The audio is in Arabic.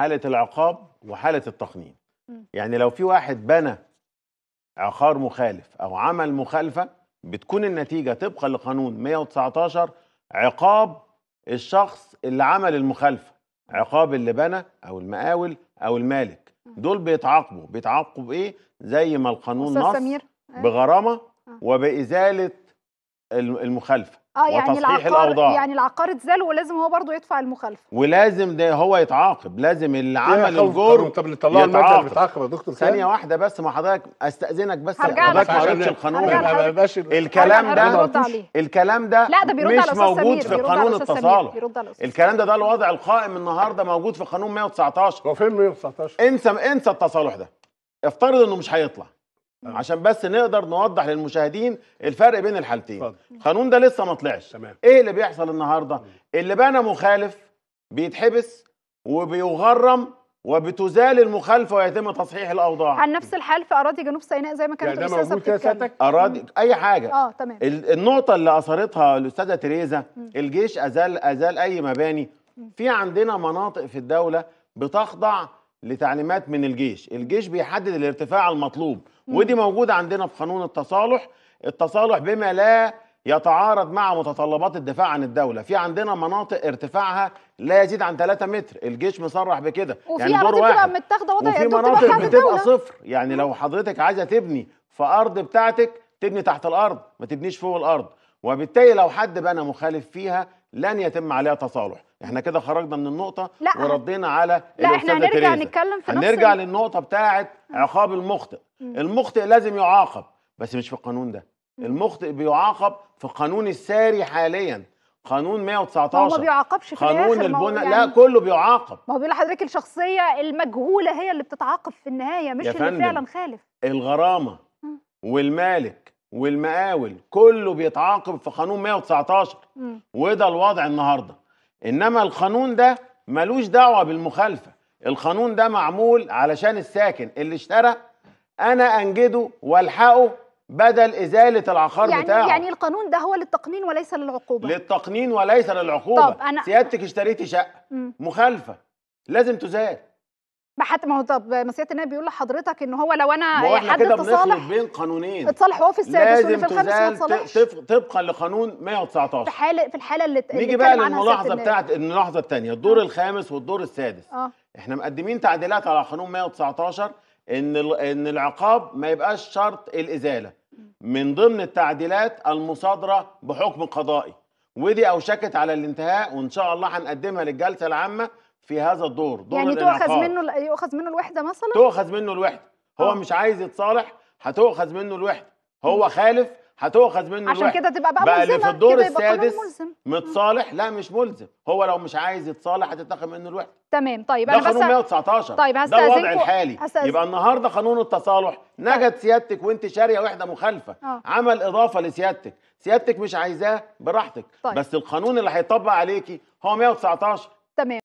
حاله العقاب وحاله التقنين يعني لو في واحد بنى عقار مخالف او عمل مخالفه بتكون النتيجه طبقا لقانون 119 عقاب الشخص اللي عمل المخالفه عقاب اللي بنى او المقاول او المالك دول بيتعاقبوا بيتعاقبوا بايه زي ما القانون نص آه. بغرامه آه. وبازاله المخالفه اه يعني, يعني العقار يعني العقار اتزال ولازم هو برضه يدفع المخالفه ولازم ده هو يتعاقب لازم اللي إيه عمل الجرم طب نطلع الماده يتعاقب يا دكتور ثانيه واحده بس ما حضرتك استاذنك بس حضرتك ما قريتش القانون الكلام ده الكلام ده لا ده بيرد مش موجود في قانون التصالح الكلام ده ده الوضع القائم النهارده موجود في قانون 119 هو فين 119 انسى انسى التصالح ده افترض انه مش هيطلع أيوة. عشان بس نقدر نوضح للمشاهدين الفرق بين الحالتين القانون ده لسه ما طلعش تمام. ايه اللي بيحصل النهارده اللي بقى مخالف بيتحبس وبيغرم وبتزال المخالفه ويتم تصحيح الاوضاع عن نفس الحال في اراضي جنوب سيناء زي ما كانت يعني الاستاذه بتتكلم اراضي اي حاجه اه تمام النقطه اللي اثرتها الاستاذه تريزا الجيش ازال ازال اي مباني في عندنا مناطق في الدوله بتخضع لتعليمات من الجيش الجيش بيحدد الارتفاع المطلوب ودي موجوده عندنا في قانون التصالح التصالح بما لا يتعارض مع متطلبات الدفاع عن الدولة في عندنا مناطق ارتفاعها لا يزيد عن 3 متر الجيش مصرح بكده يعني دور واحد متاخده وضع وفي مناطق بتبقى صفر يعني لو حضرتك عايزة تبني في أرض بتاعتك تبني تحت الأرض ما تبنيش فوق الأرض وبالتالي لو حد بنى مخالف فيها لن يتم عليها تصالح احنا كده خرجنا من النقطة لا وردينا على لا احنا هنرجع نتكلم في نفس هنرجع للنقطة بتاعة عقاب المخطئ المخطئ لازم يعاقب بس مش في القانون ده المخطئ بيعاقب في قانون الساري حاليا قانون 119 ما بيعاقبش في قانون البنى يعني لا كله بيعاقب ما هو بيقول لحضرتك الشخصيه المجهوله هي اللي بتتعاقب في النهايه مش اللي فعلا خالف الغرامه والمالك والمقاول كله بيتعاقب في قانون 119 وده الوضع النهارده انما القانون ده ملوش دعوه بالمخالفه القانون ده معمول علشان الساكن اللي اشترى انا انجده والحقه بدل ازاله العقار يعني بتاعه يعني القانون ده هو للتقنين وليس للعقوبه للتقنين وليس للعقوبه طب أنا... سيادتك اشتريتي شقه مخالفه لازم تزال ما حتى ما هو طب ما سياده النائب بيقول لحضرتك ان هو لو انا حد اتصالح بين قانونين اتصالح هو في السادس واللي في الخامس ما اتصالحش طبقا لقانون 119 في حاله في الحاله اللي نيجي بقى للملاحظه بتاعت الملاحظه الثانيه الدور آه. الخامس والدور السادس اه احنا مقدمين تعديلات على قانون 119 ان ان العقاب ما يبقاش شرط الازاله من ضمن التعديلات المصادره بحكم قضائي ودي اوشكت على الانتهاء وان شاء الله هنقدمها للجلسه العامه في هذا الدور دور يعني تؤخذ منه يؤخذ منه الوحده مثلا تؤخذ منه الوحده هو أوه. مش عايز يتصالح هتؤخذ منه الوحده هو خالف هتؤخذ منه عشان الوحده عشان كده تبقى بقى, بقى ملزمه في الدور السادس ملزم. متصالح لا مش ملزم هو لو مش عايز يتصالح هتتنقل منه الوحده تمام طيب انا بس ده قانون 119 طيب ده الوضع الحالي هستأذن. يبقى النهارده قانون التصالح طيب. نجت سيادتك وانت شاريه وحده مخالفه آه. عمل اضافه لسيادتك سيادتك مش عايزاه براحتك طيب. بس القانون اللي هيطبق عليكي هو 119 تمام